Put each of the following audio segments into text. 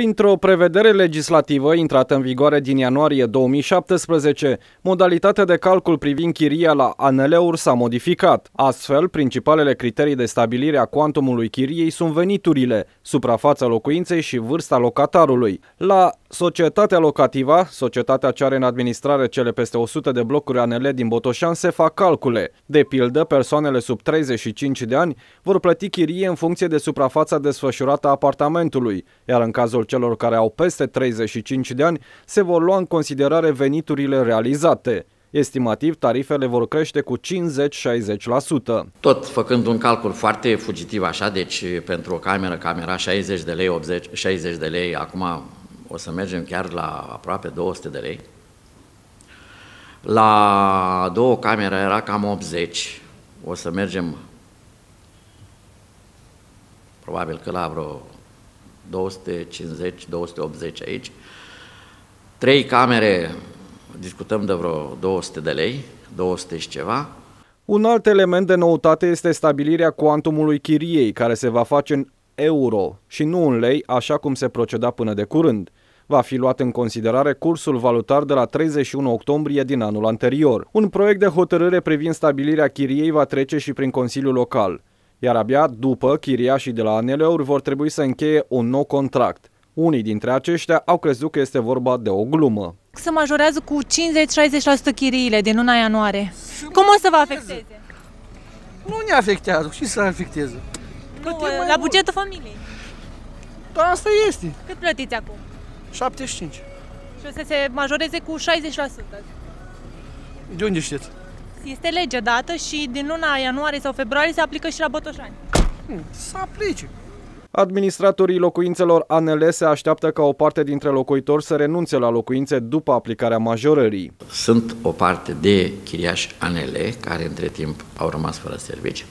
Printr-o prevedere legislativă intrată în vigoare din ianuarie 2017, modalitatea de calcul privind chiria la ANL-uri s-a modificat. Astfel, principalele criterii de stabilire a cuantumului chiriei sunt veniturile, suprafața locuinței și vârsta locatarului. La Societatea locativă, societatea ce are în administrare cele peste 100 de blocuri ANL din Botoșan, se fac calcule. De pildă, persoanele sub 35 de ani vor plăti chirie în funcție de suprafața desfășurată a apartamentului, iar în cazul celor care au peste 35 de ani, se vor lua în considerare veniturile realizate. Estimativ, tarifele vor crește cu 50-60%. Tot făcând un calcul foarte fugitiv așa, deci pentru o cameră, camera 60 de lei, 80, 60 de lei, acum o să mergem chiar la aproape 200 de lei. La două camere era cam 80, o să mergem probabil că la vreo 250-280 aici. Trei camere, discutăm de vreo 200 de lei, 200 și ceva, un alt element de noutate este stabilirea cuantumului chiriei, care se va face în euro și nu în lei, așa cum se proceda până de curând. Va fi luat în considerare cursul valutar de la 31 octombrie din anul anterior. Un proiect de hotărâre privind stabilirea chiriei va trece și prin Consiliul Local, iar abia după, chiriașii de la anl vor trebui să încheie un nou contract. Unii dintre aceștia au crezut că este vorba de o glumă. Se majorează cu 50-60% chiriile din luna ianuarie. Cum o să vă afecteze? Nu ne afectează, și să afecteze. Nu, nu, la bugetul familiei. Da, asta este. Cât plătiți acum? 75. Și o să se majoreze cu 60%. De unde știți? Este lege dată și din luna ianuarie sau februarie se aplică și la Botoșani. Hmm, să aplice. Administratorii locuințelor ANL se așteaptă ca o parte dintre locuitori să renunțe la locuințe după aplicarea majorării. Sunt o parte de chiriași ANL care între timp au rămas fără servicii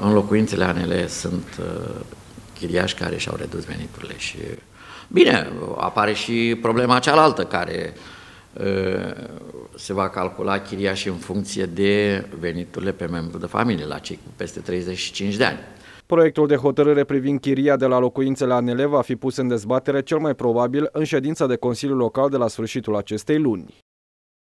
în locuințele anele sunt uh, chiriași care și-au redus veniturile și... Bine, apare și problema cealaltă care uh, se va calcula chiria și în funcție de veniturile pe membru de familie, la cei cu peste 35 de ani. Proiectul de hotărâre privind chiria de la locuințele ANL va fi pus în dezbatere cel mai probabil în ședința de Consiliu Local de la sfârșitul acestei luni.